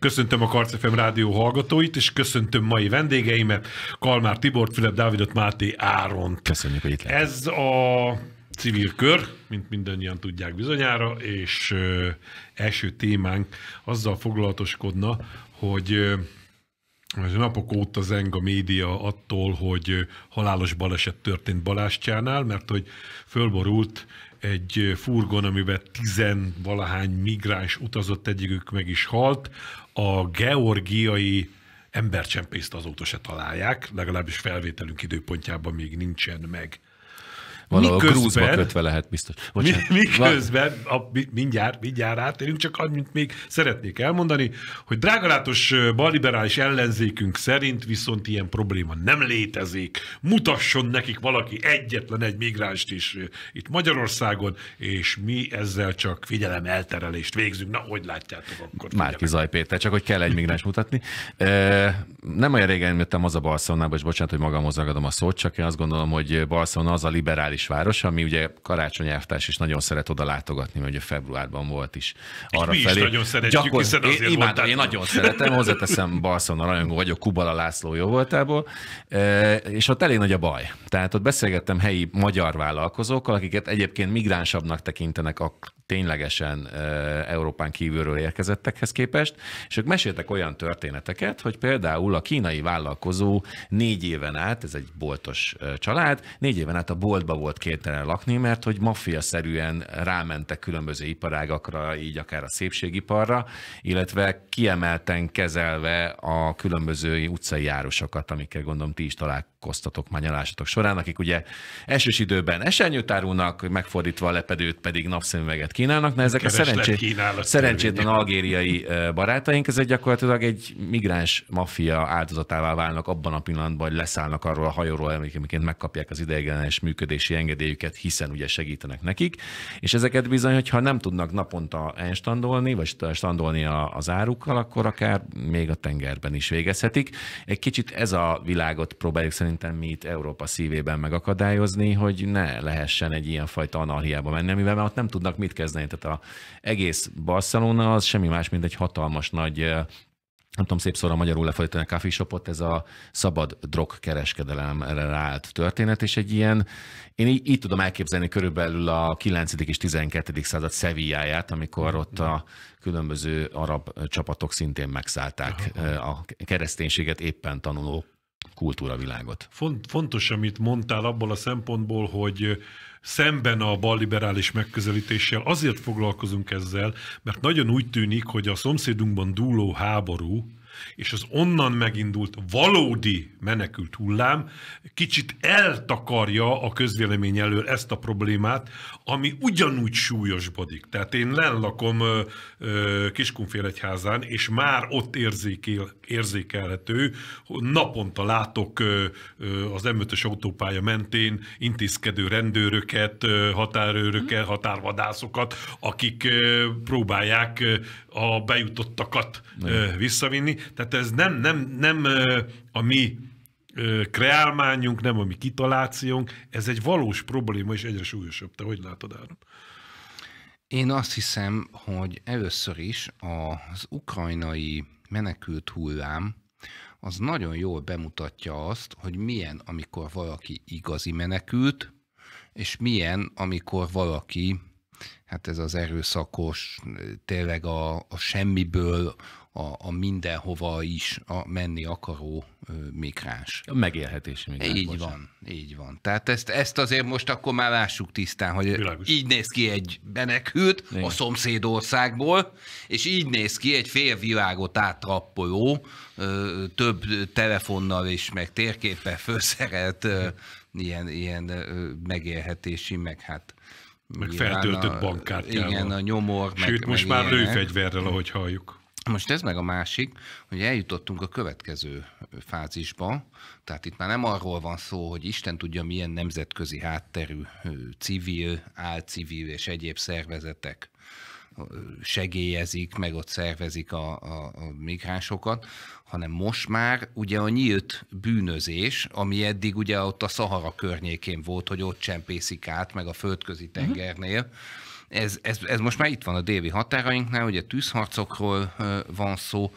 Köszöntöm a Karcefem rádió hallgatóit, és köszöntöm mai vendégeimet, Kalmár Tibort, Fülep Dávidot, Máté Áron. Köszönjük, hogy itt lehet. Ez a civil kör, mint mindannyian tudják bizonyára, és ö, első témánk azzal foglalatoskodna, hogy ö, az napok óta zeng a média attól, hogy halálos baleset történt Balástyánál, mert hogy fölborult egy furgon, amiben tizen valahány migráns utazott, egyikük meg is halt, a georgiai embercsempészt azóta se találják, legalábbis felvételünk időpontjában még nincsen meg Valahol miközben, grúzba kötve lehet biztos. Bocsánat. Mi, miközben, a, mi, mindjárt, mindjárt átérünk, csak annyit még szeretnék elmondani, hogy drágalátos balliberális ellenzékünk szerint viszont ilyen probléma nem létezik. Mutasson nekik valaki egyetlen egy migránst is itt Magyarországon, és mi ezzel csak figyelem elterelést végzünk. Na, hogy látjátok akkor? Márki Zaj Péter, csak hogy kell egy migráns mutatni. Nem olyan régen jöttem az a Barcelonába, és bocsánat, hogy magam a szót, csak én azt gondolom, hogy Barcelona az a liberális kulturális város, ami ugye Karácsony elvtárs is nagyon szeret oda látogatni, mert ugye februárban volt is arra és mi felé. Is nagyon szeretjük, Gyakor... hiszen azért én, imádom, én nagyon szeretem, hozzáteszem, a rajongó vagyok, Kubala László jó voltából, e, és ott elég nagy a baj. Tehát ott beszélgettem helyi magyar vállalkozókkal, akiket egyébként migránsabbnak tekintenek ténylegesen Európán kívülről érkezettekhez képest, és ők meséltek olyan történeteket, hogy például a kínai vállalkozó négy éven át, ez egy boltos család, négy éven át a boltba volt kénytelen lakni, mert hogy maffiaszerűen rámentek különböző iparágakra, így akár a szépségiparra, illetve kiemelten kezelve a különböző utcai járosokat, amikkel gondolom ti is találkoztatok szórakoztatok már nyalásatok során, akik ugye esős időben esernyőt árulnak, megfordítva a lepedőt pedig napszemüveget kínálnak. Na ezek Kereslet a szerencsét, szerencsétlen algériai barátaink, ezek gyakorlatilag egy migráns maffia áldozatává válnak abban a pillanatban, hogy leszállnak arról a hajóról, amiként megkapják az ideiglenes működési engedélyüket, hiszen ugye segítenek nekik. És ezeket bizony, hogyha nem tudnak naponta enstandolni, vagy standolni az árukkal, akkor akár még a tengerben is végezhetik. Egy kicsit ez a világot próbáljuk szerintem mi itt Európa szívében megakadályozni, hogy ne lehessen egy ilyen fajta anarhiába menni, mivel ott nem tudnak mit kezdeni. Tehát az egész Barcelona az semmi más, mint egy hatalmas nagy nem tudom, szép szóra magyarul lefordítani a coffee shopot, ez a szabad drogkereskedelemre ráállt történet, és egy ilyen, én így, így tudom elképzelni körülbelül a 9. és 12. század szevíjáját, amikor ott a különböző arab csapatok szintén megszállták a kereszténységet éppen tanuló kultúravilágot. Font, fontos, amit mondtál abból a szempontból, hogy szemben a balliberális megközelítéssel azért foglalkozunk ezzel, mert nagyon úgy tűnik, hogy a szomszédunkban dúló háború és az onnan megindult valódi menekült hullám kicsit eltakarja a közvélemény elől ezt a problémát, ami ugyanúgy súlyosbodik. Tehát én lenlakom Kiskunfélegyházán, és már ott érzékel, érzékelhető, naponta látok az M5-ös autópálya mentén intézkedő rendőröket, határőröket, mhm. határvadászokat, akik próbálják a bejutottakat Igen. visszavinni tehát ez nem, nem, nem a mi kreálmányunk, nem a mi kitalációnk, ez egy valós probléma, és egyre súlyosabb. Te hogy látod, Áron? Én azt hiszem, hogy először is az ukrajnai menekült hullám az nagyon jól bemutatja azt, hogy milyen, amikor valaki igazi menekült, és milyen, amikor valaki, hát ez az erőszakos, tényleg a, a semmiből a, a mindenhova is a menni akaró migráns. A megélhetési migráns. Így bocsán. van, így van. Tehát ezt, ezt azért most akkor már lássuk tisztán, hogy Világos. így néz ki egy menekült Igen. a szomszédországból, és így néz ki egy félvilágot átrappoló, több telefonnal és meg térképe felszerelt ilyen, ilyen megélhetési, meg hát meg feltöltött bankkártyával. Igen, a nyomor. Sőt, meg, most meg már lőfegyverrel, ahogy halljuk. Most ez meg a másik, hogy eljutottunk a következő fázisba, tehát itt már nem arról van szó, hogy Isten tudja, milyen nemzetközi hátterű civil, álcivil és egyéb szervezetek segélyezik, meg ott szervezik a, a, a migránsokat, hanem most már ugye a nyílt bűnözés, ami eddig ugye ott a Szahara környékén volt, hogy ott csempészik át, meg a földközi mhm. tengernél, uh-huh ez, ez, ez most már itt van a déli határainknál, ugye tűzharcokról van szó.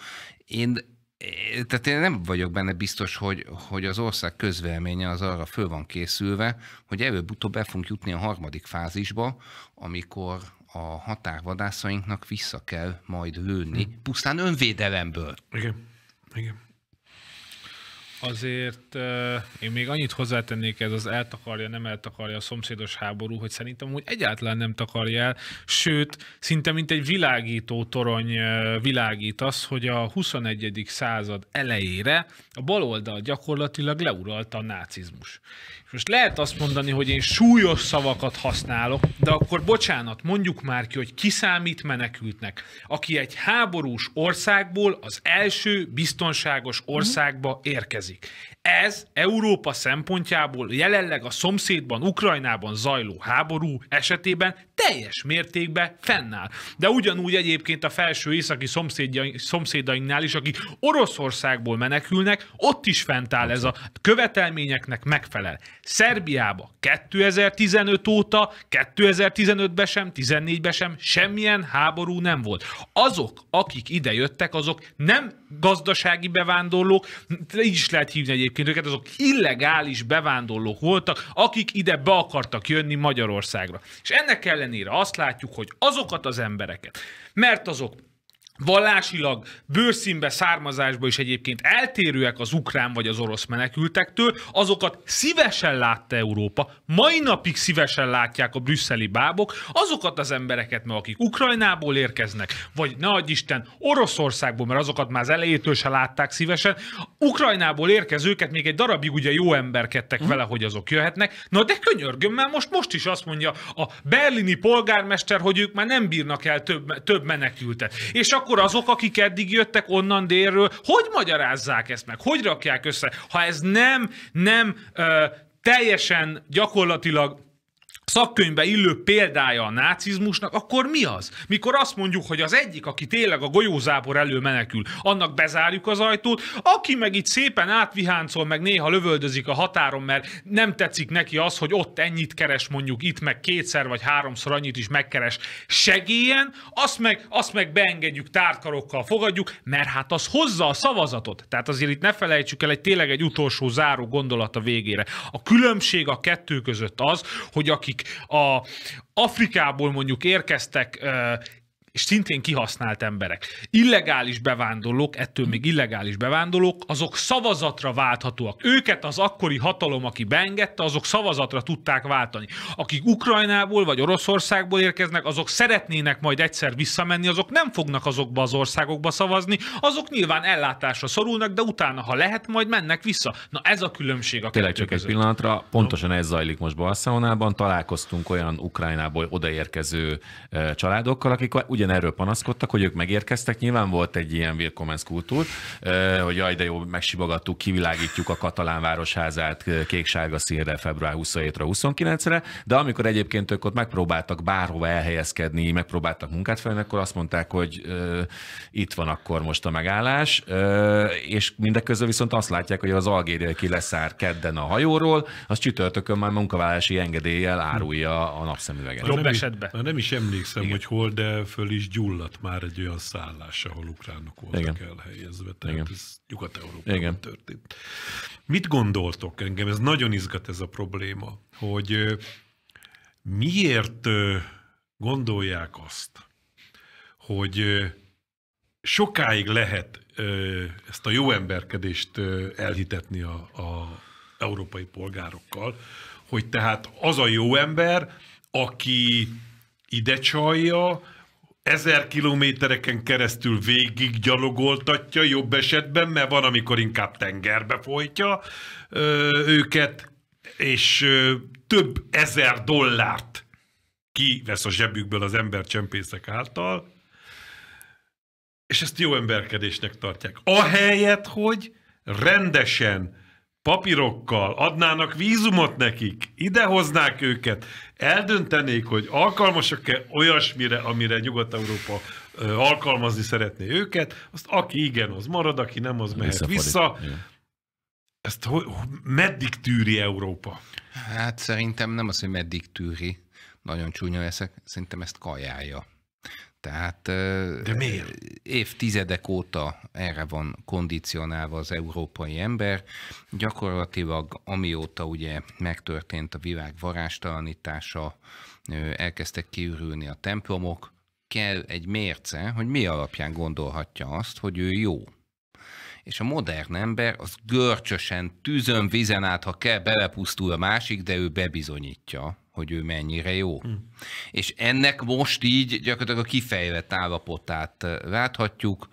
Én e, tehát én nem vagyok benne biztos, hogy, hogy az ország közvéleménye az arra föl van készülve, hogy előbb-utóbb el fogunk jutni a harmadik fázisba, amikor a határvadászainknak vissza kell majd lőni, hm. pusztán önvédelemből. Igen. Igen azért uh, én még annyit hozzátennék ez az eltakarja, nem eltakarja a szomszédos háború, hogy szerintem úgy egyáltalán nem takarja el, sőt, szinte mint egy világító torony világít az, hogy a 21. század elejére a baloldal gyakorlatilag leuralta a nácizmus most lehet azt mondani, hogy én súlyos szavakat használok, de akkor bocsánat, mondjuk már ki, hogy kiszámít menekültnek, aki egy háborús országból az első biztonságos mhm. országba érkezik. Ez Európa szempontjából jelenleg a szomszédban, Ukrajnában zajló háború esetében teljes mértékben fennáll. De ugyanúgy egyébként a felső északi szomszédainknál is, akik Oroszországból menekülnek, ott is fent áll ez a követelményeknek megfelel. Szerbiába 2015 óta, 2015-ben sem, 14-ben sem semmilyen háború nem volt. Azok, akik ide jöttek, azok nem gazdasági bevándorlók, így is lehet hívni egyébként őket, azok illegális bevándorlók voltak, akik ide be akartak jönni Magyarországra. És ennek ellenére azt látjuk, hogy azokat az embereket, mert azok vallásilag, bőrszínbe, származásba is egyébként eltérőek az ukrán vagy az orosz menekültektől, azokat szívesen látta Európa, mai napig szívesen látják a brüsszeli bábok, azokat az embereket, meg akik Ukrajnából érkeznek, vagy ne adj Isten, Oroszországból, mert azokat már az elejétől se látták szívesen, Ukrajnából érkezőket még egy darabig ugye jó emberkedtek vele, hogy azok jöhetnek, na de könyörgöm, mert most, most is azt mondja a berlini polgármester, hogy ők már nem bírnak el több, több menekültet. És akkor akkor azok, akik eddig jöttek onnan délről, hogy magyarázzák ezt meg? Hogy rakják össze? Ha ez nem, nem ö, teljesen gyakorlatilag szakkönyvbe illő példája a nácizmusnak, akkor mi az? Mikor azt mondjuk, hogy az egyik, aki tényleg a golyózábor elő menekül, annak bezárjuk az ajtót, aki meg itt szépen átviháncol, meg néha lövöldözik a határon, mert nem tetszik neki az, hogy ott ennyit keres mondjuk itt, meg kétszer vagy háromszor annyit is megkeres segélyen, azt meg, azt meg beengedjük tártkarokkal, fogadjuk, mert hát az hozza a szavazatot. Tehát azért itt ne felejtsük el egy tényleg egy utolsó záró gondolat a végére. A különbség a kettő között az, hogy akik a Afrikából mondjuk érkeztek és szintén kihasznált emberek. Illegális bevándorlók, ettől még illegális bevándorlók, azok szavazatra válthatóak. Őket az akkori hatalom, aki beengedte, azok szavazatra tudták váltani. Akik Ukrajnából vagy Oroszországból érkeznek, azok szeretnének majd egyszer visszamenni, azok nem fognak azokba az országokba szavazni, azok nyilván ellátásra szorulnak, de utána, ha lehet, majd mennek vissza. Na ez a különbség a Tényleg csak között. egy pillanatra, pontosan ez zajlik most Barcelonában, találkoztunk olyan Ukrajnából odaérkező eh, családokkal, akik ugye ugyanerről panaszkodtak, hogy ők megérkeztek, nyilván volt egy ilyen Vilkomensz kultúr, hogy jaj, de jó, megsibogattuk, kivilágítjuk a katalán városházát kék színre február 27-re, 29-re, de amikor egyébként ők ott megpróbáltak bárhova elhelyezkedni, megpróbáltak munkát felni, akkor azt mondták, hogy itt van akkor most a megállás, és mindeközben viszont azt látják, hogy az algériai ki leszár kedden a hajóról, az csütörtökön már munkavállalási engedéllyel árulja a napszemüveget. Jobb esetben. Nem is emlékszem, Igen. hogy hol, de föl belül is gyulladt már egy olyan szállás, ahol ukránok voltak Igen. elhelyezve. Tehát Igen. ez Nyugat-Európában Igen. történt. Mit gondoltok engem? Ez nagyon izgat ez a probléma, hogy miért gondolják azt, hogy sokáig lehet ezt a jó emberkedést elhitetni a, a európai polgárokkal, hogy tehát az a jó ember, aki ide csalja, ezer kilométereken keresztül végig gyalogoltatja jobb esetben, mert van, amikor inkább tengerbe folytja ö, őket, és ö, több ezer dollárt kivesz a zsebükből az ember csempészek által, és ezt jó emberkedésnek tartják. Ahelyett, hogy rendesen papírokkal, adnának vízumot nekik, idehoznák őket, eldöntenék, hogy alkalmasak-e olyasmire, amire Nyugat-Európa alkalmazni szeretné őket, azt aki igen, az marad, aki nem, az mehet vissza. Igen. Ezt hogy, meddig tűri Európa? Hát szerintem nem az, hogy meddig tűri, nagyon csúnya leszek, szerintem ezt kajálja. Tehát De miért? évtizedek óta erre van kondicionálva az európai ember. Gyakorlatilag amióta ugye megtörtént a világ varástalanítása, elkezdtek kiürülni a templomok, kell egy mérce, hogy mi alapján gondolhatja azt, hogy ő jó. És a modern ember az görcsösen, tűzön, vizen át, ha kell, belepusztul a másik, de ő bebizonyítja, hogy ő mennyire jó. Mm. És ennek most így gyakorlatilag a kifejlett állapotát láthatjuk,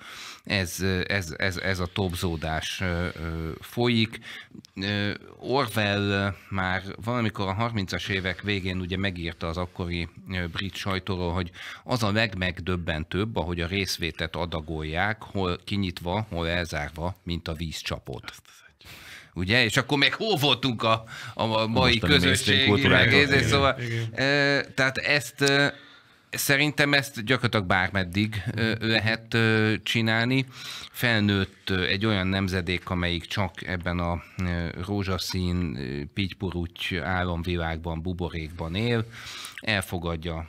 ez, ez, ez, ez a topzódás folyik. Orwell már valamikor a 30-as évek végén ugye megírta az akkori brit sajtóról, hogy az a legmegdöbbentőbb, ahogy a részvétet adagolják, hol kinyitva, hol elzárva, mint a vízcsapot ugye? És akkor még hol voltunk a, a mai közösségi szóval, tehát ezt Szerintem ezt gyakorlatilag bármeddig lehet csinálni. Felnőtt egy olyan nemzedék, amelyik csak ebben a rózsaszín, pitypurúty álomvilágban, buborékban él, elfogadja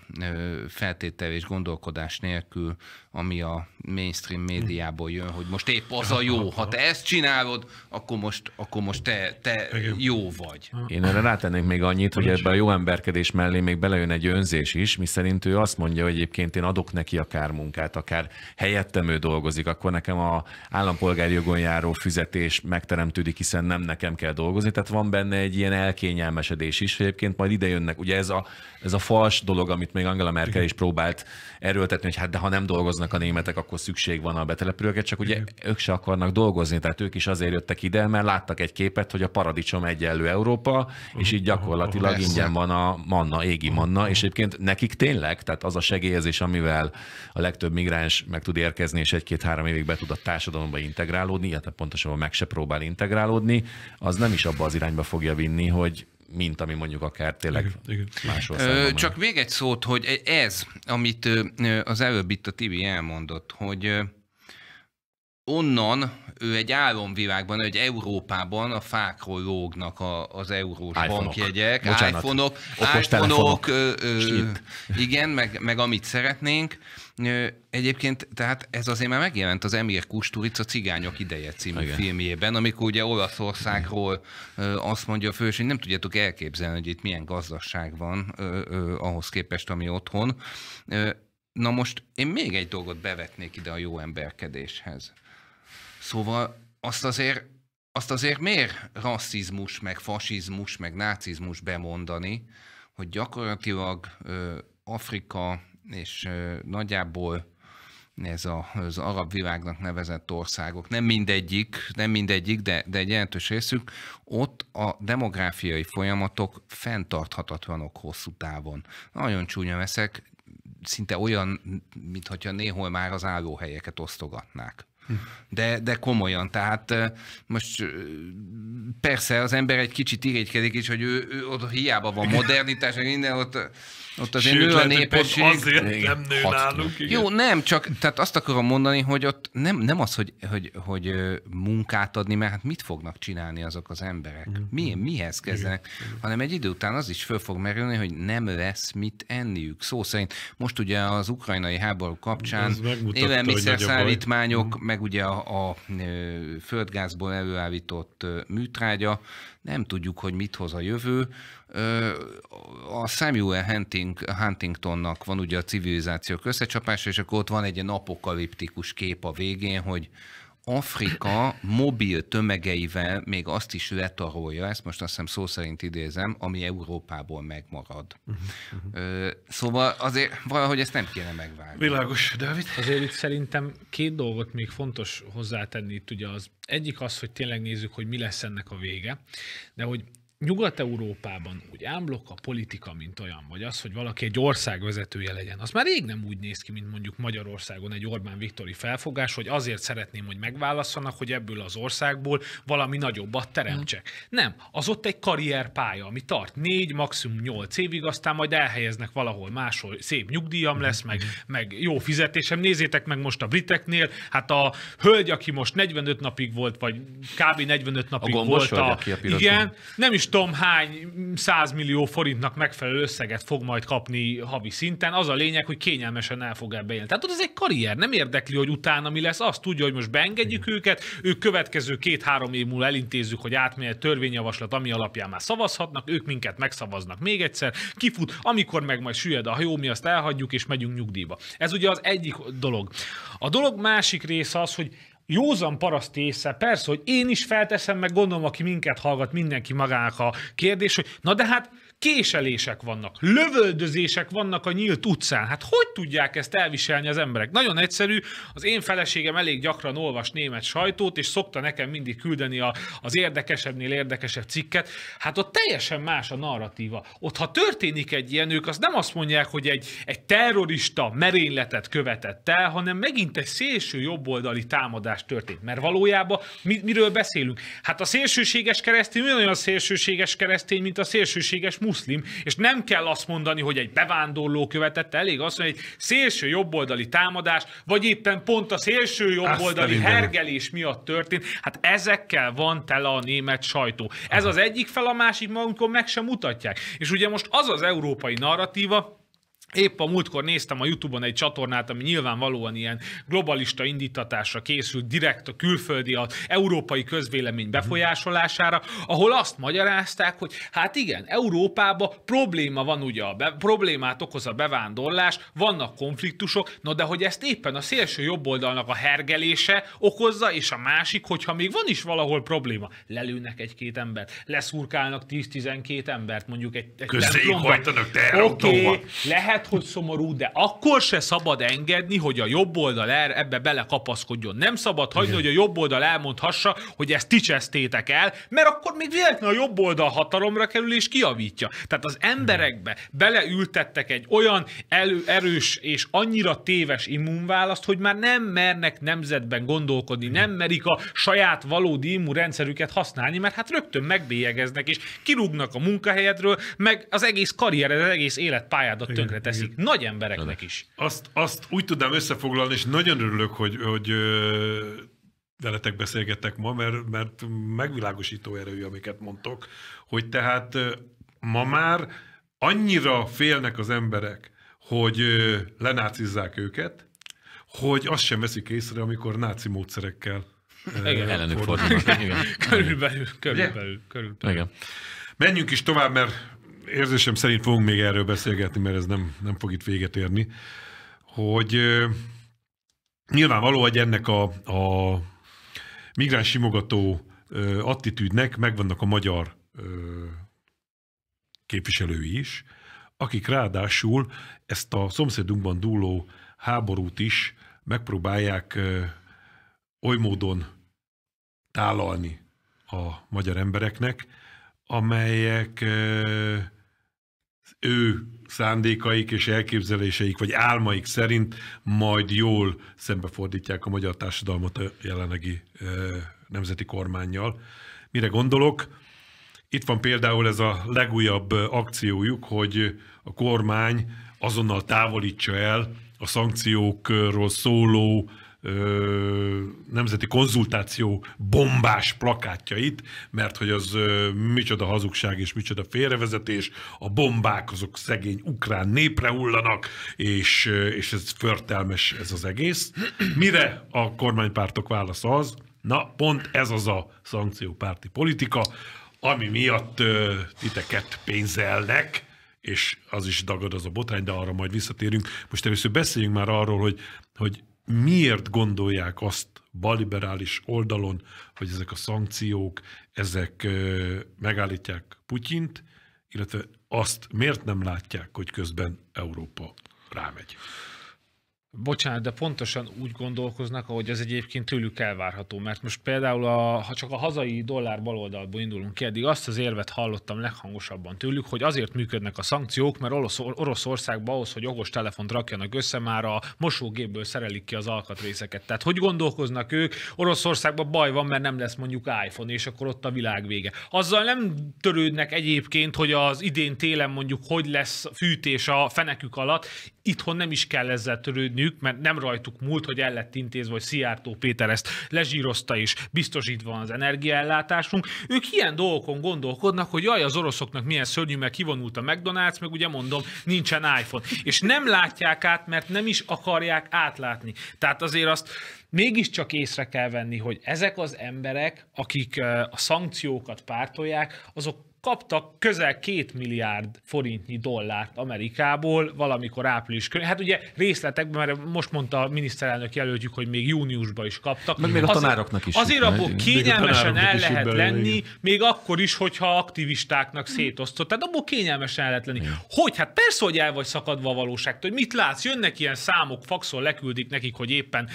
feltétel és gondolkodás nélkül, ami a mainstream médiából jön, hogy most épp az a jó, ha te ezt csinálod, akkor most, akkor most te, te jó vagy. Én erre rátennék még annyit, hogy ebben a jó emberkedés mellé még belejön egy önzés is, miszerint ő azt mondja, hogy egyébként én adok neki akár munkát, akár helyettem ő dolgozik, akkor nekem a állampolgári jogon járó fizetés megteremtődik, hiszen nem nekem kell dolgozni. Tehát van benne egy ilyen elkényelmesedés is, egyébként majd ide jönnek. Ugye ez a, ez a fals dolog, amit még Angela Merkel is próbált erőltetni, hogy hát de ha nem dolgoznak a németek, akkor szükség van a betelepülőket, csak ugye Igen. ők se akarnak dolgozni, tehát ők is azért jöttek ide, mert láttak egy képet, hogy a paradicsom egyenlő Európa, és így gyakorlatilag ingyen van a manna, égi manna, és egyébként nekik tényleg, tehát tehát az a segélyezés, amivel a legtöbb migráns meg tud érkezni, és egy-két-három évig be tud a társadalomba integrálódni, illetve pontosabban meg se próbál integrálódni, az nem is abba az irányba fogja vinni, hogy mint ami mondjuk akár tényleg máshol Csak még egy szót, hogy ez, amit az előbb itt a Tibi elmondott, hogy onnan ő egy álomvilágban, egy Európában a fákról lógnak a, az eurós iPhone-ok. bankjegyek, Bocsánat. iPhone-ok, iPhone-ok ö, ö, igen, meg, meg amit szeretnénk. Egyébként, tehát ez azért már megjelent az Emir a Cigányok ideje című Igen. filmjében, amikor ugye Olaszországról azt mondja a fős, hogy nem tudjátok elképzelni, hogy itt milyen gazdaság van ö, ö, ahhoz képest, ami otthon. Na most én még egy dolgot bevetnék ide a jó emberkedéshez. Szóval azt azért, azt azért miért rasszizmus, meg fasizmus, meg nácizmus bemondani, hogy gyakorlatilag ö, Afrika és ö, nagyjából ez a, az arab világnak nevezett országok, nem mindegyik, nem mindegyik, de, de egy jelentős részük, ott a demográfiai folyamatok fenntarthatatlanok hosszú távon. Nagyon csúnya veszek, szinte olyan, mintha néhol már az állóhelyeket osztogatnák. De, de komolyan, tehát most persze az ember egy kicsit irigykedik is, hogy ő, ő ott hiába van modernitás, minden ott ott az Sőt, nő a népesség. Azért nem nő náluk. Igen. Jó, nem, csak tehát azt akarom mondani, hogy ott nem, nem az, hogy, hogy, hogy munkát adni, mert hát mit fognak csinálni azok az emberek? mm Mi, mihez kezdenek? Hanem egy idő után az is föl fog merülni, hogy nem lesz mit enniük. Szó szerint most ugye az ukrajnai háború kapcsán élelmiszerszállítmányok, mhm. meg ugye a, a földgázból előállított műtrágya nem tudjuk, hogy mit hoz a jövő. A Samuel Hunting, Huntingtonnak van ugye a civilizációk összecsapása, és akkor ott van egy napokaliptikus apokaliptikus kép a végén, hogy Afrika mobil tömegeivel még azt is letarolja, ezt most azt hiszem szó szerint idézem, ami Európából megmarad. Uh-huh. Szóval azért valahogy ezt nem kéne megvárni. Világos, David. Azért itt szerintem két dolgot még fontos hozzátenni itt ugye az egyik az, hogy tényleg nézzük, hogy mi lesz ennek a vége, de hogy Nyugat-Európában úgy ámblok a politika, mint olyan, vagy az, hogy valaki egy ország vezetője legyen, az már rég nem úgy néz ki, mint mondjuk Magyarországon egy Orbán Viktori felfogás, hogy azért szeretném, hogy megválaszanak, hogy ebből az országból valami nagyobbat teremtsek. Mm. Nem, az ott egy karrierpálya, ami tart négy, maximum nyolc évig, aztán majd elhelyeznek valahol máshol, szép nyugdíjam mm-hmm. lesz, meg, meg jó fizetésem. Nézzétek meg most a briteknél, hát a hölgy, aki most 45 napig volt, vagy kb. 45 napig a volt a... a igen, nem is tudom hány százmillió forintnak megfelelő összeget fog majd kapni havi szinten. Az a lényeg, hogy kényelmesen el fog ebbe élni. Tehát ott ez egy karrier, nem érdekli, hogy utána mi lesz. Azt tudja, hogy most beengedjük Igen. őket, ők következő két-három év múlva elintézzük, hogy átmegy egy törvényjavaslat, ami alapján már szavazhatnak, ők minket megszavaznak még egyszer, kifut, amikor meg majd süllyed a hajó, mi azt elhagyjuk és megyünk nyugdíjba. Ez ugye az egyik dolog. A dolog másik része az, hogy józan paraszt észre, persze, hogy én is felteszem, meg gondolom, aki minket hallgat, mindenki magának a kérdés, hogy na de hát késelések vannak, lövöldözések vannak a nyílt utcán. Hát hogy tudják ezt elviselni az emberek? Nagyon egyszerű, az én feleségem elég gyakran olvas német sajtót, és szokta nekem mindig küldeni a, az érdekesebbnél érdekesebb cikket. Hát ott teljesen más a narratíva. Ott, ha történik egy ilyen, ők azt nem azt mondják, hogy egy, egy terrorista merényletet követett el, hanem megint egy szélső jobboldali támadás történt. Mert valójában mi, miről beszélünk? Hát a szélsőséges keresztény olyan szélsőséges keresztény, mint a szélsőséges muszlim, és nem kell azt mondani, hogy egy bevándorló követette, elég azt mondani, hogy egy szélső jobboldali támadás, vagy éppen pont a szélső jobboldali Aztán hergelés ide. miatt történt. Hát ezekkel van tele a német sajtó. Ez Aha. az egyik fel, a másik magunkon meg sem mutatják. És ugye most az az európai narratíva, Épp a múltkor néztem a Youtube-on egy csatornát, ami nyilvánvalóan ilyen globalista indítatásra készült, direkt a külföldi, az európai közvélemény befolyásolására, ahol azt magyarázták, hogy hát igen, Európában probléma van ugye, a be, problémát okoz a bevándorlás, vannak konfliktusok, no de hogy ezt éppen a szélső jobboldalnak a hergelése okozza, és a másik, hogyha még van is valahol probléma, lelőnek egy-két embert, leszurkálnak 10-12 embert, mondjuk egy, egy Közéjük hajtanak, te okay, lehet lehet, hogy szomorú, de akkor se szabad engedni, hogy a jobb oldal er, ebbe belekapaszkodjon. Nem szabad hagyni, Igen. hogy a jobb oldal elmondhassa, hogy ezt ti el, mert akkor még véletlenül a jobb oldal hatalomra kerül és kiavítja. Tehát az emberekbe beleültettek egy olyan elő, erős és annyira téves immunválaszt, hogy már nem mernek nemzetben gondolkodni, Igen. nem merik a saját valódi immunrendszerüket használni, mert hát rögtön megbélyegeznek és kirúgnak a munkahelyedről, meg az egész karriered, az egész életpályádat tönkretet teszik, nagy embereknek is. Azt, azt úgy tudnám összefoglalni, és nagyon örülök, hogy, hogy veletek beszélgetek ma, mert, mert megvilágosító erő, amiket mondtok, hogy tehát ma már annyira félnek az emberek, hogy lenácizzák őket, hogy azt sem veszik észre, amikor náci módszerekkel igen, ellenük fordulnak. Körülbelül, körülbelül, körülbelül. Igen. Menjünk is tovább, mert érzésem szerint fogunk még erről beszélgetni, mert ez nem, nem fog itt véget érni, hogy nyilvánvaló, hogy ennek a, a migráns simogató attitűdnek megvannak a magyar képviselői is, akik ráadásul ezt a szomszédunkban dúló háborút is megpróbálják oly módon tálalni a magyar embereknek, amelyek ő szándékaik és elképzeléseik, vagy álmaik szerint majd jól szembefordítják a magyar társadalmat a jelenlegi nemzeti kormányjal. Mire gondolok? Itt van például ez a legújabb akciójuk, hogy a kormány azonnal távolítsa el a szankciókról szóló ö, nemzeti konzultáció bombás plakátjait, mert hogy az ö, micsoda hazugság és micsoda félrevezetés, a bombák azok szegény ukrán népre hullanak, és, ö, és ez förtelmes ez az egész. Mire a kormánypártok válasz az? Na, pont ez az a szankciópárti politika, ami miatt ö, titeket pénzelnek, és az is dagad az a botrány, de arra majd visszatérünk. Most először beszéljünk már arról, hogy, hogy miért gondolják azt baliberális oldalon, hogy ezek a szankciók, ezek megállítják Putyint, illetve azt miért nem látják, hogy közben Európa rámegy? Bocsánat, de pontosan úgy gondolkoznak, ahogy ez egyébként tőlük elvárható. Mert most például, a, ha csak a hazai dollár baloldalból indulunk ki, eddig azt az érvet hallottam leghangosabban tőlük, hogy azért működnek a szankciók, mert Orosz, Oroszországban ahhoz, hogy okos telefont rakjanak össze, már a mosógépből szerelik ki az alkatrészeket. Tehát hogy gondolkoznak ők, Oroszországban baj van, mert nem lesz mondjuk iPhone, és akkor ott a világ vége. Azzal nem törődnek egyébként, hogy az idén télen mondjuk hogy lesz fűtés a fenekük alatt, itthon nem is kell ezzel törődni nyerniük, mert nem rajtuk múlt, hogy el lett intézve, hogy Szijjártó Péter ezt lezsírozta és biztosítva az energiaellátásunk. Ők ilyen dolgokon gondolkodnak, hogy jaj, az oroszoknak milyen szörnyű, meg kivonult a McDonald's, meg ugye mondom, nincsen iPhone. És nem látják át, mert nem is akarják átlátni. Tehát azért azt mégiscsak észre kell venni, hogy ezek az emberek, akik eh, a szankciókat pártolják, azok kaptak közel két milliárd forintnyi dollárt Amerikából valamikor április körül. Hát ugye részletekben, mert most mondta a miniszterelnök jelöltjük, hogy még júniusban is kaptak. Meg még a tanároknak is. Azért abból kényelmesen el lehet belőle, lenni, igen. még akkor is, hogyha aktivistáknak szétosztott. Tehát abból kényelmesen el lehet lenni. Igen. Hogy? Hát persze, hogy el vagy szakadva a valóságtól, hogy mit látsz, jönnek ilyen számok, faxon leküldik nekik, hogy éppen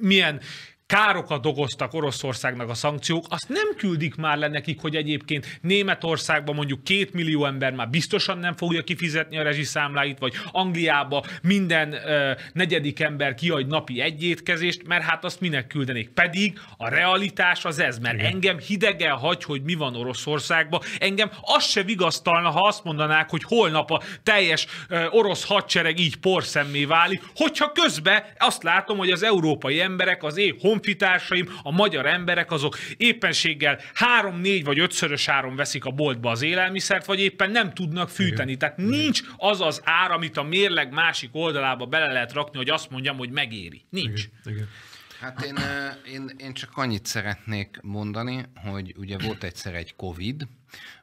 milyen károkat dogoztak Oroszországnak a szankciók, azt nem küldik már le nekik, hogy egyébként Németországban mondjuk két millió ember már biztosan nem fogja kifizetni a rezsiszámláit, vagy Angliába minden ö, negyedik ember kiadj napi egyétkezést, mert hát azt minek küldenék. Pedig a realitás az ez, mert Igen. engem hidegen hagy, hogy mi van Oroszországban, engem az se vigasztalna, ha azt mondanák, hogy holnap a teljes ö, orosz hadsereg így porszemmé válik, hogyha közben azt látom, hogy az európai emberek az én honfitársaim, a magyar emberek azok éppenséggel három, négy vagy ötszörös áron veszik a boltba az élelmiszert, vagy éppen nem tudnak fűteni. Igen. Tehát nincs az az ár, amit a mérleg másik oldalába bele lehet rakni, hogy azt mondjam, hogy megéri. Nincs. Igen. Igen. Hát én, én, én csak annyit szeretnék mondani, hogy ugye volt egyszer egy Covid,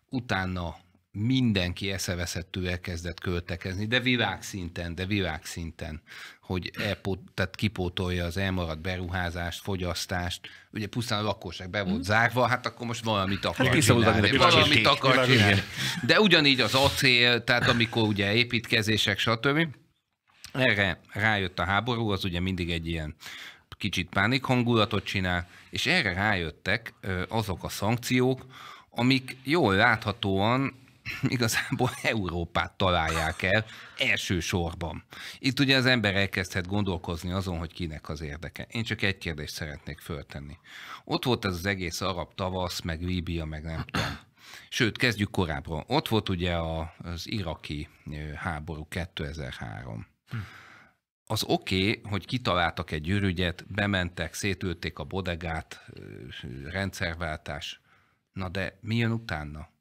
utána mindenki eszeveszettően kezdett költekezni, de világszinten, de világszinten, hogy elpót, tehát kipótolja az elmaradt beruházást, fogyasztást. Ugye pusztán a lakosság be volt mhm. zárva, hát akkor most valamit hát akar hát csinálni. Ki valamit akar csinálni. De ugyanígy az acél, tehát amikor ugye építkezések, stb. Erre rájött a háború, az ugye mindig egy ilyen kicsit pánik hangulatot csinál, és erre rájöttek azok a szankciók, amik jól láthatóan igazából Európát találják el elsősorban. Itt ugye az ember elkezdhet gondolkozni azon, hogy kinek az érdeke. Én csak egy kérdést szeretnék föltenni. Ott volt ez az egész arab tavasz, meg Líbia, meg nem tudom. Sőt, kezdjük korábban. Ott volt ugye az iraki háború 2003. az oké, okay, hogy kitaláltak egy ürügyet, bementek, szétülték a bodegát, rendszerváltás. Na de milyen utána?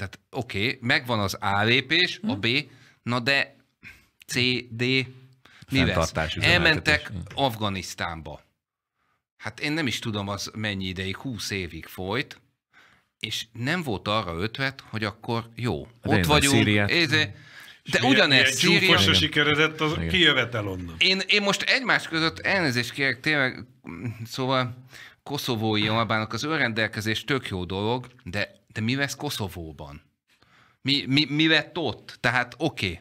Tehát oké, okay, megvan az A lépés, a B, na de C, D, mi lesz? Elmentek Afganisztánba. Hát én nem is tudom, az mennyi ideig, 20 évig folyt, és nem volt arra ötvet, hogy akkor jó, de hát ott vagyunk. Szíriát. Ézé, de ugyanez, ugyanezt Szíria... sikeredett az kijövetel onnan. Én, én most egymás között elnézést kérek, tényleg, mm, szóval koszovói albának az önrendelkezés tök jó dolog, de de mi vesz Koszovóban? Mi, mi, mi vett ott? Tehát oké,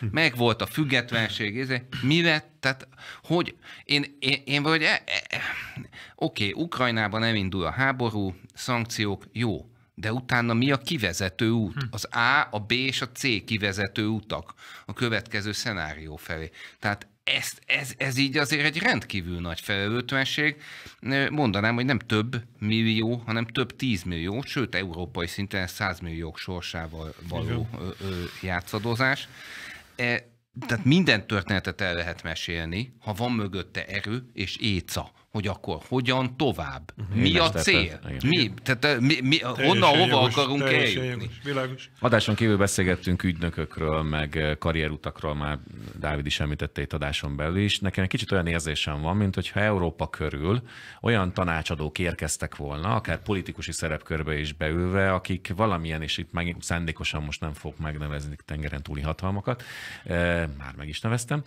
okay. meg volt a függetlenség, ez izé. mi lett, tehát hogy én, én, én vagy, e, e, oké, okay, Ukrajnában indul a háború, szankciók, jó, de utána mi a kivezető út? Hm. Az A, a B és a C kivezető utak a következő szenárió felé. Tehát ez, ez, ez így azért egy rendkívül nagy felelőtlenség. Mondanám, hogy nem több millió, hanem több tízmillió, sőt európai szinten százmilliók sorsával való ö, ö, játszadozás. E, tehát minden történetet el lehet mesélni, ha van mögötte erő és éca hogy akkor hogyan tovább? Uh-huh. Mi a cél? Mi? Tehát eh, mi, mi, onnan honnan, jogos, hova akarunk eljutni? Adáson kívül beszélgettünk ügynökökről, meg eh, karrierutakról, már Dávid is említette itt adáson belül is. Nekem egy kicsit olyan érzésem van, mint hogyha Európa körül olyan tanácsadók érkeztek volna, akár politikusi szerepkörbe is beülve, akik valamilyen, és itt meg szándékosan most nem fog megnevezni tengeren túli hatalmakat, eh, már meg is neveztem,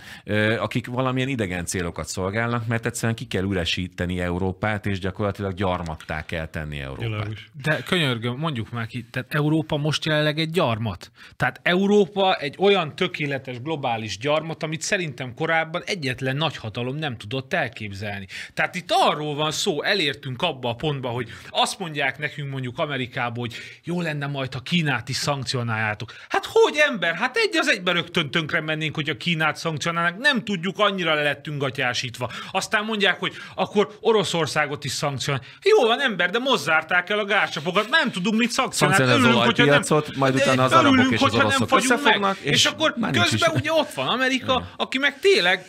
akik valamilyen idegen célokat szolgálnak, mert egyszerűen ki kell üres egységesíteni Európát, és gyakorlatilag gyarmattá kell tenni Európát. De könyörgöm, mondjuk már ki, tehát Európa most jelenleg egy gyarmat. Tehát Európa egy olyan tökéletes globális gyarmat, amit szerintem korábban egyetlen nagyhatalom nem tudott elképzelni. Tehát itt arról van szó, elértünk abba a pontba, hogy azt mondják nekünk mondjuk Amerikából, hogy jó lenne majd, ha Kínát is szankcionáljátok. Hát hogy ember? Hát egy az egyben rögtön tönkre mennénk, hogy a Kínát szankcionálnak. Nem tudjuk, annyira le lettünk gatyásítva. Aztán mondják, hogy a akkor Oroszországot is szankcionál. Jó van ember, de mozzárták el a gárcsapokat, nem tudunk mit szankcionálni. Örülünk, hogyha nem, majd utána az örülünk, hogyha nem fagyunk meg. És, és akkor közben ugye ott van Amerika, aki meg tényleg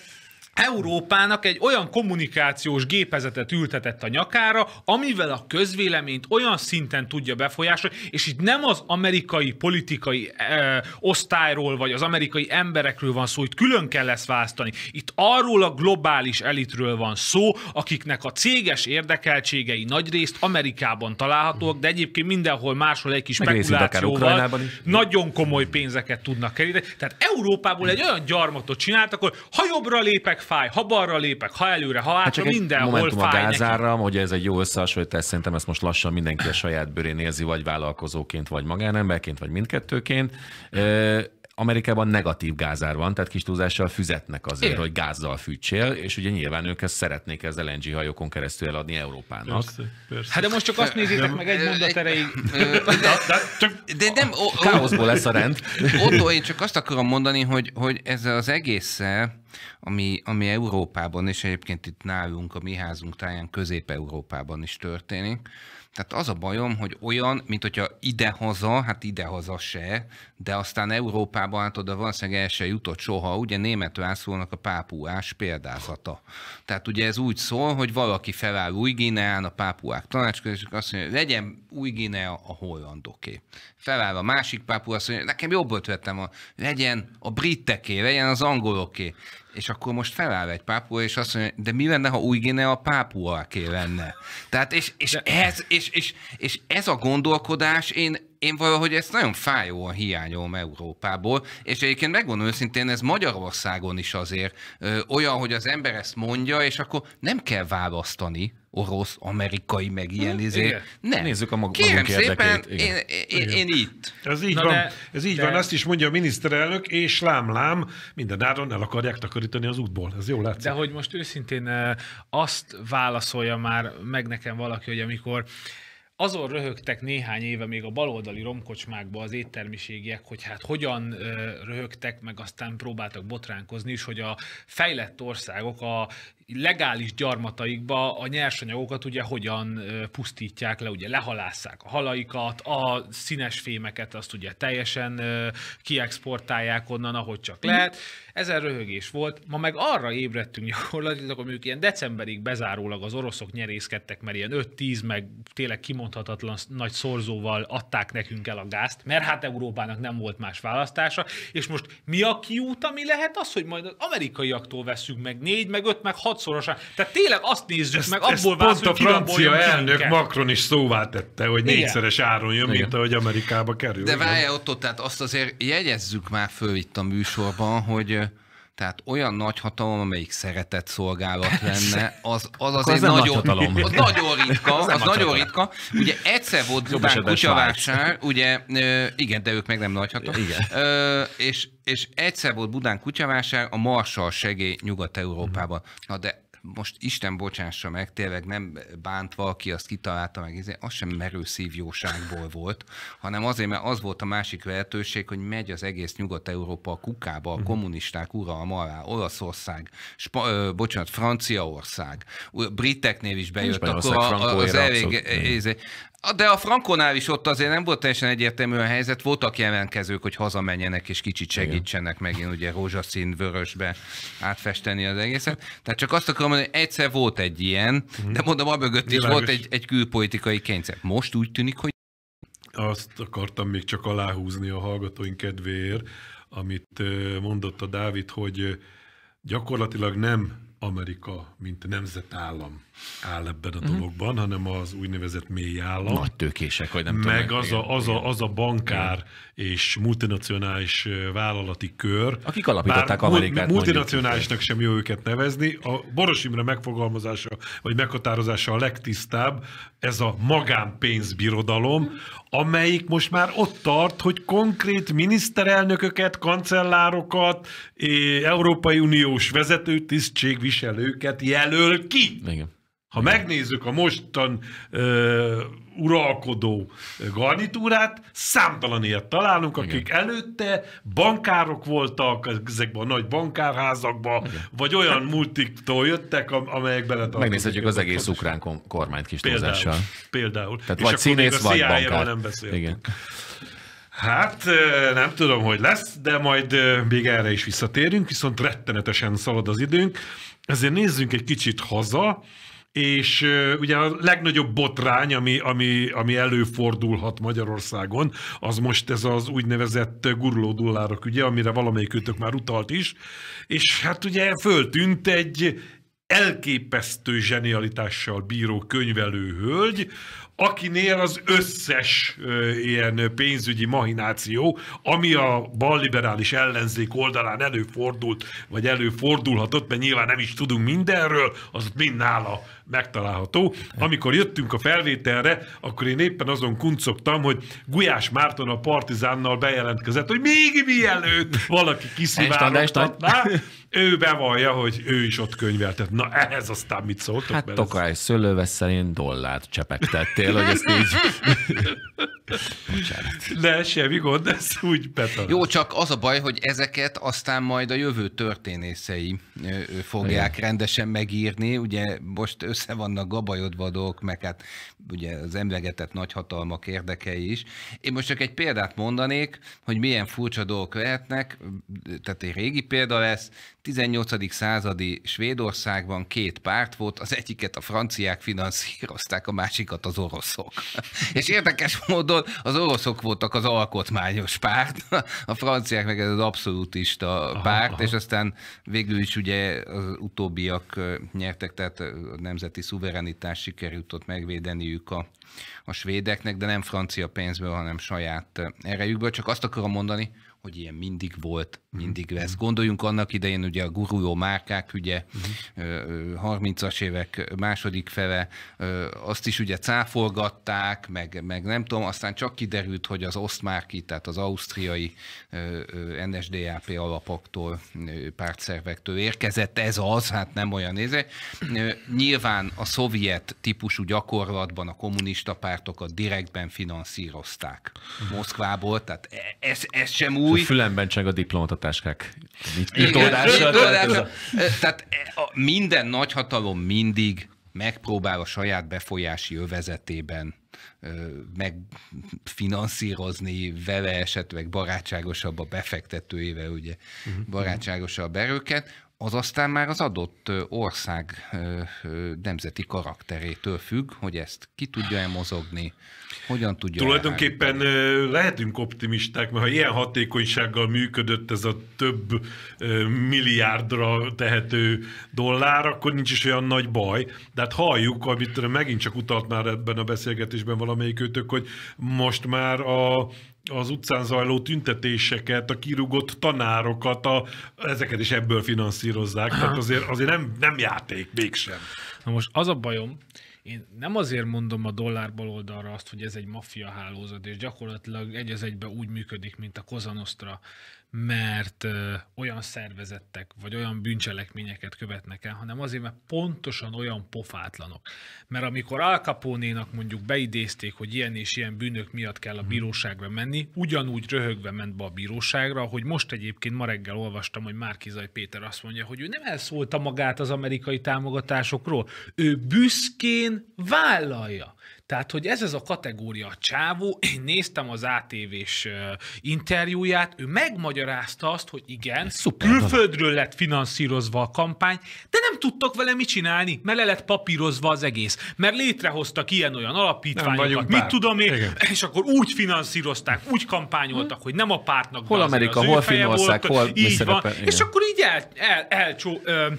Európának egy olyan kommunikációs gépezetet ültetett a nyakára, amivel a közvéleményt olyan szinten tudja befolyásolni, és itt nem az amerikai politikai ö, eh, osztályról, vagy az amerikai emberekről van szó, itt külön kell lesz választani. Itt arról a globális elitről van szó, akiknek a céges érdekeltségei nagyrészt Amerikában találhatók, de egyébként mindenhol máshol egy kis spekulációval nagyon komoly pénzeket tudnak keríteni. Tehát Európából egy olyan gyarmatot csináltak, hogy ha jobbra lépek, fáj, ha balra lépek, ha előre, ha hát hátra, hát mindenhol momentum fáj a gázára, neki. hogy ez egy jó összehasonlítás, szerintem ezt most lassan mindenki a saját bőrén érzi, vagy vállalkozóként, vagy magánemberként, vagy mindkettőként. Amerikában negatív gázár van, tehát kis túlzással füzetnek azért, Igen. hogy gázzal fűtsél, és ugye nyilván ők ezt szeretnék az LNG hajókon keresztül eladni Európának. Persze, persze. Hát de most csak azt nézitek meg egy mondat erejéig. De nem... Káoszból lesz a rend. Otto, én csak azt akarom mondani, hogy, hogy ez az egészszel, ami, ami Európában, és egyébként itt nálunk, a mi házunk táján Közép-Európában is történik, tehát az a bajom, hogy olyan, mint hogyha idehaza, hát idehaza se, de aztán Európában hát oda valószínűleg el se jutott soha, ugye német Lászlónak a pápuás példázata. Tehát ugye ez úgy szól, hogy valaki feláll új Gineán, a pápuák és azt mondja, hogy legyen új Ginea a hollandoké. Feláll a másik pápu, azt mondja, nekem jobb ötletem, a, legyen a briteké, legyen az angoloké. És akkor most feláll egy pápua, és azt mondja, de mi lenne, ha új Guinea a pápuaké lenne? Tehát, és, és, ez, és, és, és, ez a gondolkodás, én én valahogy ezt nagyon fájóan hiányolom Európából, és egyébként megmondom őszintén, ez Magyarországon is azért ö, olyan, hogy az ember ezt mondja, és akkor nem kell választani, orosz, amerikai, meg ilyen mm, izé. Nem. Nézzük a mag- Kérem szépen, én, én, én, itt. Ez így Na van, de, ez így de... van, azt is mondja a miniszterelnök, és lám minden áron el akarják takarítani az útból. Ez jó látszik. De hogy most őszintén azt válaszolja már meg nekem valaki, hogy amikor azon röhögtek néhány éve még a baloldali romkocsmákba az éttermiségiek, hogy hát hogyan röhögtek, meg aztán próbáltak botránkozni is, hogy a fejlett országok a legális gyarmataikba a nyersanyagokat ugye hogyan pusztítják le, ugye lehalásszák a halaikat, a színes fémeket azt ugye teljesen kiexportálják onnan, ahogy csak mhm. lehet. Ezen röhögés volt. Ma meg arra ébredtünk gyakorlatilag, hogy ilyen decemberig bezárólag az oroszok nyerészkedtek, mert ilyen 5-10 meg tényleg kimondhatatlan nagy szorzóval adták nekünk el a gázt, mert hát Európának nem volt más választása, és most mi a kiút, ami lehet az, hogy majd az amerikaiaktól veszünk meg 4, meg 5, meg 6 hatszorosan. Tehát tényleg azt nézzük ezt, meg, abból ezt válsz, pont a francia elnök minket. Macron is szóvá tette, hogy Igen. négyszeres áron jön, Igen. mint ahogy Amerikába kerül. De várjál ott, ott, tehát azt azért jegyezzük már föl itt a műsorban, hogy tehát olyan nagy hatalom, amelyik szeretett szolgálat lenne, az, az azért az nagyon, hatalom. az nagyon ritka. Az, az nagyon ritka. Ugye egyszer volt Zubán kutyavásár, ugye, igen, de ők meg nem nagy hatalom. Igen. Ö, és, és egyszer volt Budán kutyavásár, a Marsal segély Nyugat-Európában. Na de most Isten bocsássa meg, tényleg nem bántva, aki azt kitalálta meg, izé, az sem merő szívjóságból volt, hanem azért, mert az volt a másik lehetőség, hogy megy az egész Nyugat-Európa a kukába, a mhm. kommunisták uralma alá, Olaszország, Spa, ö, bocsánat, Franciaország, briteknél is bejött, akkor az az elég, izé, Ah, de a frankonál is ott azért nem volt teljesen egyértelmű a helyzet. Voltak jelentkezők, hogy hazamenjenek és kicsit segítsenek Igen. megint ugye rózsaszín vörösbe átfesteni az egészet. Tehát csak azt akarom mondani, hogy egyszer volt egy ilyen, uh-huh. de mondom, mögött is volt egy, egy külpolitikai kényszer. Most úgy tűnik, hogy... Azt akartam még csak aláhúzni a hallgatóink kedvéért, amit mondott a Dávid, hogy gyakorlatilag nem Amerika, mint nemzetállam áll ebben a mhm. dologban, mm. hanem az úgynevezett mély állam. Nagy tőkések, hogy nem tudom. Meg az a, az, a, az a bankár igen. és multinacionális vállalati kör. Akik alapították Amerikát. Multinacionálisnak sem jó őket nevezni. A Boros Imre megfogalmazása, vagy meghatározása a legtisztább, ez a magánpénzbirodalom, amelyik most már ott tart, hogy konkrét miniszterelnököket, kancellárokat, Európai Uniós vezető tisztségviselőket jelöl ki. Igen. Ha Igen. megnézzük a mostan ö, uralkodó garnitúrát, számtalan ilyet találunk, akik Igen. előtte bankárok voltak ezekben a nagy bankárházakban, Igen. vagy olyan multiktól jöttek, amelyek beletartoznak. Megnézhetjük az egész fontos. ukrán kormányt kis például, túlzással. Például. Tehát És vagy színész, vagy bankár. nem Igen. Hát nem tudom, hogy lesz, de majd még erre is visszatérünk, viszont rettenetesen szalad az időnk, ezért nézzünk egy kicsit haza, és ugye a legnagyobb botrány, ami, ami, ami előfordulhat Magyarországon, az most ez az úgynevezett guruló dollárok ugye, amire valamelyikőtök már utalt is, és hát ugye föltűnt egy elképesztő zsenialitással bíró könyvelő hölgy, akinél az összes ö, ilyen pénzügyi mahináció, ami a balliberális ellenzék oldalán előfordult, vagy előfordulhatott, mert nyilván nem is tudunk mindenről, az mind nála megtalálható. Amikor jöttünk a felvételre, akkor én éppen azon kuncogtam, hogy Gulyás Márton a Partizánnal bejelentkezett, hogy még mielőtt valaki kiszivárogtatná, ő bevallja, hogy ő is ott könyveltet. Na ehhez aztán mit szóltok? Hát Tokaj ez... szőlővesszel én dollárt csepegtettél, hogy ezt így... Bocsánat. De semmi gond, ez úgy betalál. Jó, csak az a baj, hogy ezeket aztán majd a jövő történészei fogják Igen. rendesen megírni. Ugye most össze vannak gabajodva a dolgok, meg hát ugye az emlegetett nagyhatalmak érdekei is. Én most csak egy példát mondanék, hogy milyen furcsa dolgok lehetnek. Tehát egy régi példa lesz, 18. századi Svédországban két párt volt, az egyiket a franciák finanszírozták, a másikat az oroszok. És érdekes módon az oroszok voltak az alkotmányos párt, a franciák meg ez az abszolútista aha, párt, aha. és aztán végül is ugye az utóbbiak nyertek, tehát a nemzeti szuverenitás sikerült ott megvédeniük a, a svédeknek, de nem francia pénzből, hanem saját erejükből. Csak azt akarom mondani, hogy ilyen mindig volt, mhm. mindig lesz. Mhm. Gondoljunk annak idején, ugye a guruló márkák, ugye uh-huh. Mhm. 30-as évek második fele, azt is ugye cáfolgatták, meg, meg nem tudom, aztán csak kiderült, hogy az osztmárki, tehát az ausztriai NSDAP alapoktól, pártszervektől érkezett, ez az, hát nem olyan néze. Nyilván a szovjet típusú gyakorlatban a kommunista pártokat direktben finanszírozták Moszkvából, tehát e, ez, ez sem új, új... Fülemben cseng a diplomatatáskák. Tehát minden nagyhatalom mindig megpróbál a saját befolyási övezetében megfinanszírozni vele esetleg barátságosabb a befektetőjével, ugye barátságosabb erőket az aztán már az adott ország nemzeti karakterétől függ, hogy ezt ki tudja-e mozogni, hogyan tudja Tulajdonképpen elállítani. lehetünk optimisták, mert ha ilyen hatékonysággal működött ez a több milliárdra tehető dollár, akkor nincs is olyan nagy baj. De hát halljuk, amit megint csak utalt már ebben a beszélgetésben valamelyik őtök, hogy most már a az utcán zajló tüntetéseket, a kirúgott tanárokat, a, ezeket is ebből finanszírozzák, tehát azért, azért nem, nem játék mégsem. Na most az a bajom, én nem azért mondom a dollár baloldalra azt, hogy ez egy maffia hálózat, és gyakorlatilag egy egybe úgy működik, mint a Kozanosztra mert olyan szervezettek, vagy olyan bűncselekményeket követnek el, hanem azért, mert pontosan olyan pofátlanok. Mert amikor Al capone mondjuk beidézték, hogy ilyen és ilyen bűnök miatt kell a mhm. bíróságra menni, ugyanúgy röhögve ment be a bíróságra, hogy most egyébként ma reggel olvastam, hogy Márkizaj Péter azt mondja, hogy ő nem elszólta magát az amerikai támogatásokról, ő büszkén vállalja. Tehát, hogy ez ez a kategória a csávó, én néztem az ATV-s interjúját, ő megmagyarázta azt, hogy igen, Szuper, külföldről lett finanszírozva a kampány, de nem tudtak vele mit csinálni, mert le lett papírozva az egész, mert létrehoztak ilyen-olyan alapítványokat, mit tudom én, igen. és akkor úgy finanszírozták, úgy kampányoltak, hogy nem a pártnak Hol Amerika, hol Finország, hol így van, igen. És akkor így el, el, el, el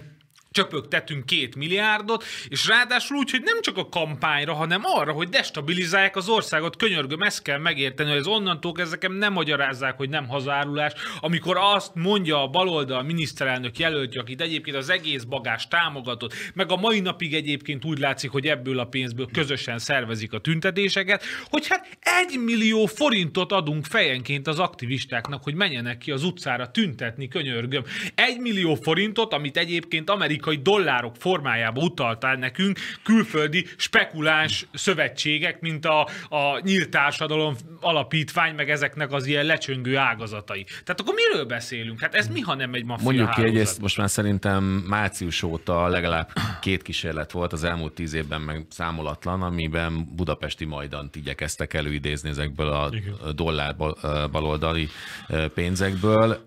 csöpögtetünk két milliárdot, és ráadásul úgy, hogy nem csak a kampányra, hanem arra, hogy destabilizálják az országot. Könyörgöm, ezt kell megérteni, hogy ez onnantól kezdve nem magyarázzák, hogy nem hazárulás, amikor azt mondja a baloldal miniszterelnök jelöltje, akit egyébként az egész bagás támogatott, meg a mai napig egyébként úgy látszik, hogy ebből a pénzből közösen szervezik a tüntetéseket, hogy hát egy millió forintot adunk fejenként az aktivistáknak, hogy menjenek ki az utcára tüntetni, könyörgöm. Egy millió forintot, amit egyébként Amerikában amerikai dollárok formájába utaltál nekünk külföldi spekuláns szövetségek, mint a, a nyílt társadalom alapítvány, meg ezeknek az ilyen lecsöngő ágazatai. Tehát akkor miről beszélünk? Hát ez mi, ha nem egy maffia Mondjuk ki, hogy ezt most már szerintem március óta legalább két kísérlet volt az elmúlt tíz évben, meg számolatlan, amiben budapesti majdant igyekeztek előidézni ezekből a Igen. dollár bal, baloldali pénzekből,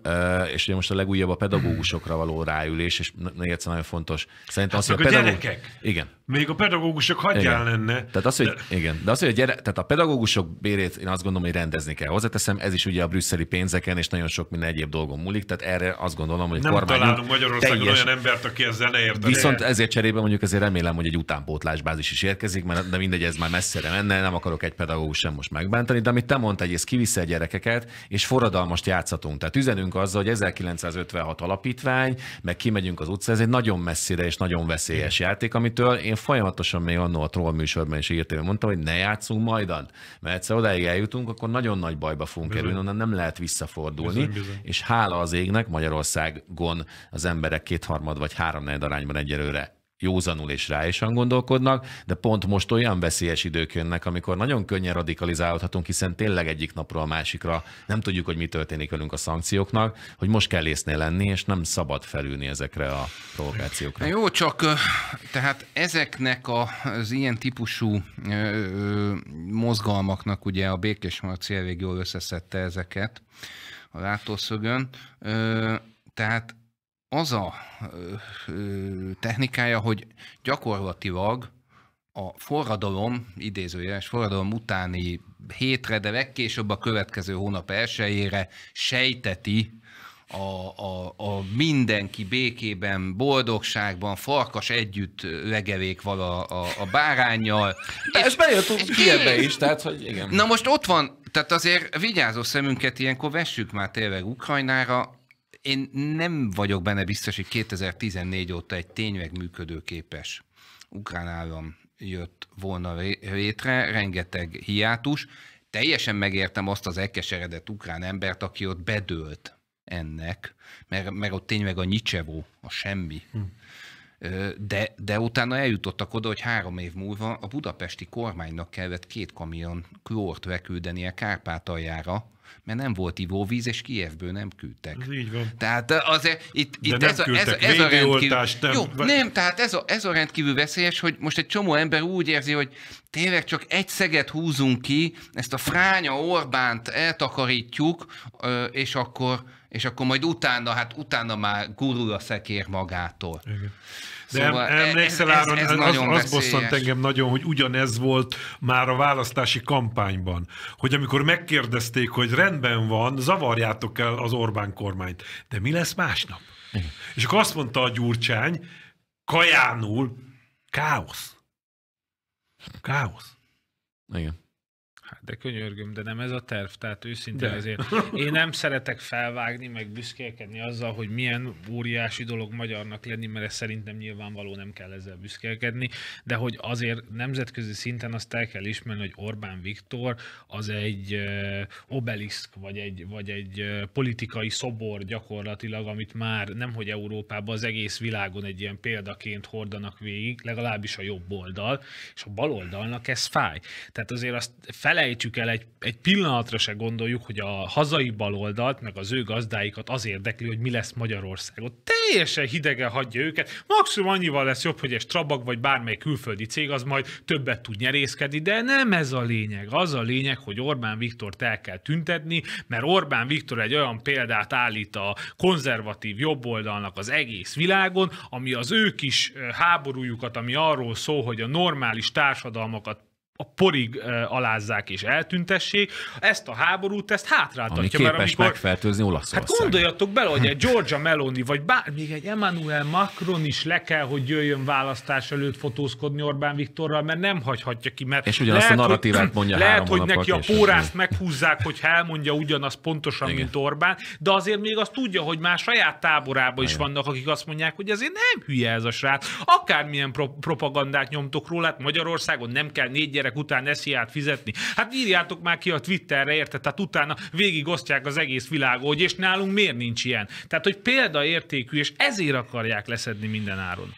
és ugye most a legújabb a pedagógusokra való ráülés, és egyszer nagyon fontos. Szerintem hát az, hogy a, pedagóg... a gyerekek. Igen. Még a pedagógusok hagyján igen. lenne. Tehát az, hogy, de... Igen, de az, hogy a, gyere... Tehát a pedagógusok bérét én azt gondolom, hogy rendezni kell. Hozzáteszem, ez is ugye a brüsszeli pénzeken és nagyon sok minden egyéb dolgon múlik, tehát erre azt gondolom, hogy Nem találunk Magyarországon teljes... olyan embert, aki ezzel ne értene. Viszont ezért cserébe mondjuk ezért remélem, hogy egy utánpótlásbázis is érkezik, mert de mindegy, ez már messzere menne, nem akarok egy pedagógus sem most megbántani, de amit te mondtál, ez kivisze a gyerekeket, és forradalmast játszatunk. Tehát üzenünk azzal, hogy 1956 alapítvány, meg kimegyünk az utcára, ez egy nagyon nagyon messzire és nagyon veszélyes játék, amitől én folyamatosan még annó a troll műsorban is írtam, hogy mondtam, hogy ne játszunk majdan, mert egyszer odáig eljutunk, akkor nagyon nagy bajba fogunk bizony. kerülni, onnan nem lehet visszafordulni, bizony, bizony. és hála az égnek Magyarországon az emberek kétharmad vagy háromnegyed arányban egyelőre józanul és is gondolkodnak, de pont most olyan veszélyes idők jönnek, amikor nagyon könnyen radikalizálhatunk, hiszen tényleg egyik napról a másikra nem tudjuk, hogy mi történik velünk a szankcióknak, hogy most kell észnél lenni, és nem szabad felülni ezekre a provokációkra. Jó, csak tehát ezeknek az ilyen típusú mozgalmaknak ugye a Békés Marci elég jól összeszedte ezeket a látószögön, tehát az a technikája, hogy gyakorlatilag a forradalom, idézőjeles forradalom utáni hétre, de legkésőbb a következő hónap elsőjére sejteti a, a, a mindenki békében, boldogságban, farkas együtt legevék vala a, a bárányjal. De és, ez bejött ilyenbe is, tehát hogy igen. Na most ott van, tehát azért vigyázó szemünket ilyenkor vessük már tényleg Ukrajnára, én nem vagyok benne biztos, hogy 2014 óta egy tényleg működőképes ukrán állam jött volna létre, rengeteg hiátus. Teljesen megértem azt az elkeseredett ukrán embert, aki ott bedőlt ennek, mert, mert ott tényleg a nyicsevó, a semmi. Hm. De, de utána eljutottak oda, hogy három év múlva a budapesti kormánynak kellett két kamion klórt leküldenie Kárpátaljára, mert nem volt ivóvíz, és Kievből nem küldtek. Ez így van. Tehát az, itt, itt De ez, a, ez, ez a rendkívül... Nem, jó, vagy... nem, tehát ez a, ez a rendkívül veszélyes, hogy most egy csomó ember úgy érzi, hogy tényleg csak egy szeget húzunk ki, ezt a fránya Orbánt eltakarítjuk, és akkor és akkor majd utána, hát utána már gurul a szekér magától. Igen. De szóval e- emlékszel, ez, Áron, ez, ez az, nagyon az bosszant engem nagyon, hogy ugyanez volt már a választási kampányban, hogy amikor megkérdezték, hogy rendben van, zavarjátok el az Orbán kormányt, de mi lesz másnap? Igen. És akkor azt mondta a Gyurcsány, kajánul, káosz. Káosz. Igen. Hát de könyörgöm, de nem ez a terv, tehát őszintén de. azért én nem szeretek felvágni, meg büszkélkedni azzal, hogy milyen óriási dolog magyarnak lenni, mert ez szerintem nyilvánvaló nem kell ezzel büszkélkedni, de hogy azért nemzetközi szinten azt el kell ismerni, hogy Orbán Viktor az egy obeliszk, vagy egy, vagy egy politikai szobor gyakorlatilag, amit már nemhogy Európában, az egész világon egy ilyen példaként hordanak végig, legalábbis a jobb oldal, és a bal oldalnak ez fáj. Tehát azért azt fele felejtsük el, egy, egy pillanatra se gondoljuk, hogy a hazai baloldalt, meg az ő gazdáikat az érdekli, hogy mi lesz Magyarországot. Teljesen hidegen hagyja őket. Maximum annyival lesz jobb, hogy egy Strabag vagy bármely külföldi cég az majd többet tud nyerészkedni, de nem ez a lényeg. Az a lényeg, hogy Orbán Viktort el kell tüntetni, mert Orbán Viktor egy olyan példát állít a konzervatív jobboldalnak az egész világon, ami az ők is eh, háborújukat, ami arról szól, hogy a normális társadalmakat a porig alázzák és eltüntessék. Ezt a háborút, ezt hátráltatja. Ami képes mert amikor... megfertőzni Olaszország. Hát gondoljatok bele, hogy egy Georgia Meloni, vagy bár, még egy Emmanuel Macron is le kell, hogy jöjjön választás előtt fotózkodni Orbán Viktorral, mert nem hagyhatja ki. Mert és ugyanazt lehet, a narratívát hogy, mondja Lehet, hogy neki a pórást meghúzzák, hogy elmondja ugyanaz pontosan, Igen. mint Orbán, de azért még azt tudja, hogy már saját táborában is Igen. vannak, akik azt mondják, hogy azért nem hülye ez a srác. Akármilyen pro- propagandát nyomtok róla, hát Magyarországon nem kell négy gyerek után esziát fizetni. Hát írjátok már ki a Twitterre, érted? Tehát utána végig osztják az egész világot, hogy és nálunk miért nincs ilyen. Tehát, hogy példaértékű, és ezért akarják leszedni minden áron.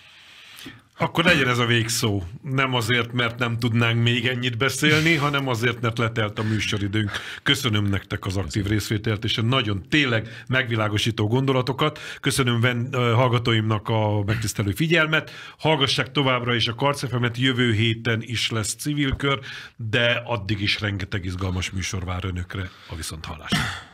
Akkor legyen ez a végszó. Nem azért, mert nem tudnánk még ennyit beszélni, hanem azért, mert letelt a műsoridőnk. Köszönöm nektek az aktív részvételt, és a nagyon tényleg megvilágosító gondolatokat. Köszönöm ven, hallgatóimnak a megtisztelő figyelmet. Hallgassák továbbra is a karcefemet, jövő héten is lesz civilkör, de addig is rengeteg izgalmas műsor vár önökre a viszonthallásra.